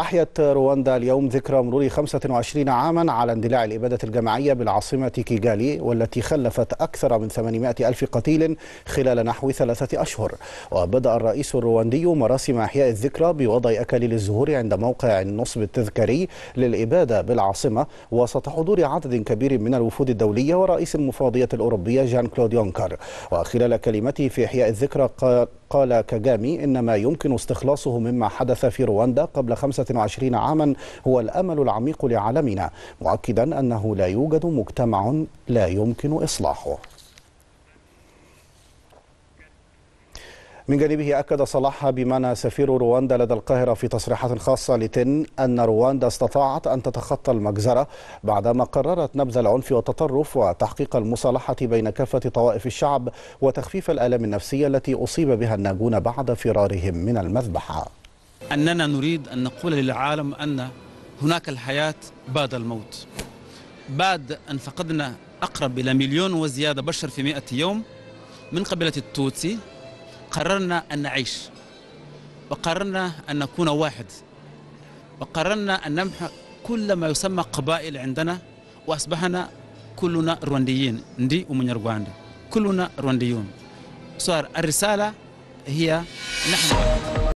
أحيت رواندا اليوم ذكرى مرور 25 عاما على اندلاع الإبادة الجماعية بالعاصمة كيغالي والتي خلفت أكثر من 800 ألف قتيل خلال نحو ثلاثة أشهر وبدأ الرئيس الرواندي مراسم إحياء الذكرى بوضع أكاليل الزهور عند موقع النصب التذكاري للإبادة بالعاصمة وسط حضور عدد كبير من الوفود الدولية ورئيس المفوضية الأوروبية جان كلود يونكر وخلال كلمته في إحياء الذكرى قال كاجامي إن ما يمكن استخلاصه مما حدث في رواندا قبل 25 عاما هو الأمل العميق لعالمنا مؤكدا أنه لا يوجد مجتمع لا يمكن إصلاحه من جانبه أكد صلاح بمعنى سفير رواندا لدى القاهرة في تصريحات خاصة لتن أن رواندا استطاعت أن تتخطى المجزرة بعدما قررت نبذ العنف والتطرف وتحقيق المصالحة بين كافة طوائف الشعب وتخفيف الآلام النفسية التي أصيب بها الناجون بعد فرارهم من المذبحة أننا نريد أن نقول للعالم أن هناك الحياة بعد الموت بعد أن فقدنا أقرب إلى مليون وزيادة بشر في مئة يوم من قبيلة التوتسي قررنا أن نعيش وقررنا أن نكون واحد وقررنا أن نمحى كل ما يسمى قبائل عندنا وأصبحنا كلنا روانديين ندي ومن رواندا كلنا روانديون صار الرسالة هي نحن واحد